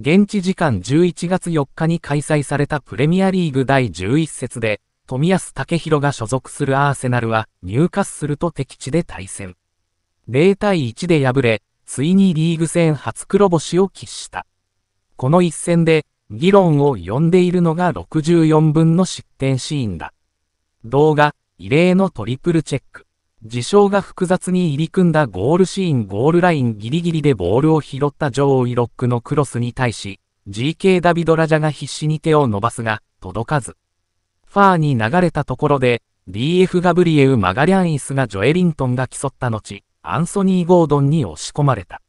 現地時間11月4日に開催されたプレミアリーグ第11節で、冨安健洋が所属するアーセナルは、入荷すると敵地で対戦。0対1で敗れ、ついにリーグ戦初黒星を喫した。この一戦で、議論を呼んでいるのが64分の失点シーンだ。動画、異例のトリプルチェック。事象が複雑に入り組んだゴールシーンゴールラインギリギリでボールを拾った上位ロックのクロスに対し、GK ダビド・ラジャが必死に手を伸ばすが、届かず。ファーに流れたところで、DF ガブリエウ・マガリャンイスがジョエリントンが競った後、アンソニー・ゴードンに押し込まれた。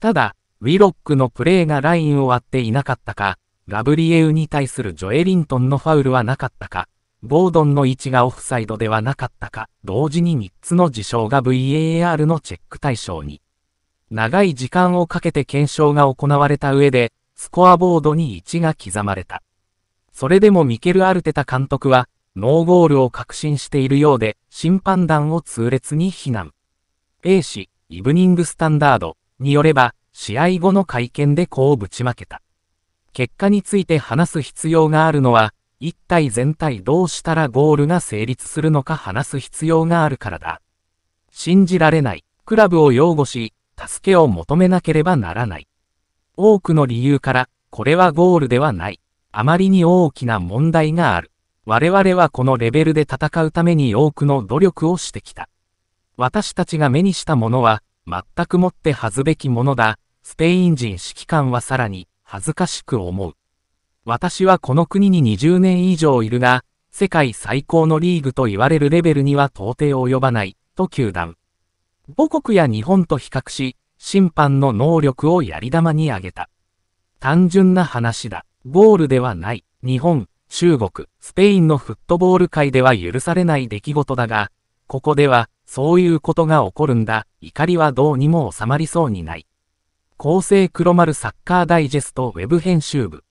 ただ、ウィロックのプレーがラインを割っていなかったか、ガブリエウに対するジョエリントンのファウルはなかったか、ボードンの位置がオフサイドではなかったか、同時に3つの事象が VAR のチェック対象に。長い時間をかけて検証が行われた上で、スコアボードに位置が刻まれた。それでもミケル・アルテタ監督は、ノーゴールを確信しているようで、審判団を痛烈に非難。A 氏、イブニングスタンダードによれば、試合後の会見でこうぶちまけた。結果について話す必要があるのは、一体全体どうしたらゴールが成立するのか話す必要があるからだ。信じられない、クラブを擁護し、助けを求めなければならない。多くの理由から、これはゴールではない。あまりに大きな問題がある。我々はこのレベルで戦うために多くの努力をしてきた。私たちが目にしたものは、全くもって恥ずべきものだ。スペイン人指揮官はさらに、恥ずかしく思う。私はこの国に20年以上いるが、世界最高のリーグと言われるレベルには到底及ばない、と球団。母国や日本と比較し、審判の能力をやり玉に挙げた。単純な話だ。ゴールではない。日本、中国、スペインのフットボール界では許されない出来事だが、ここでは、そういうことが起こるんだ。怒りはどうにも収まりそうにない。厚生黒丸サッカーダイジェストウェブ編集部。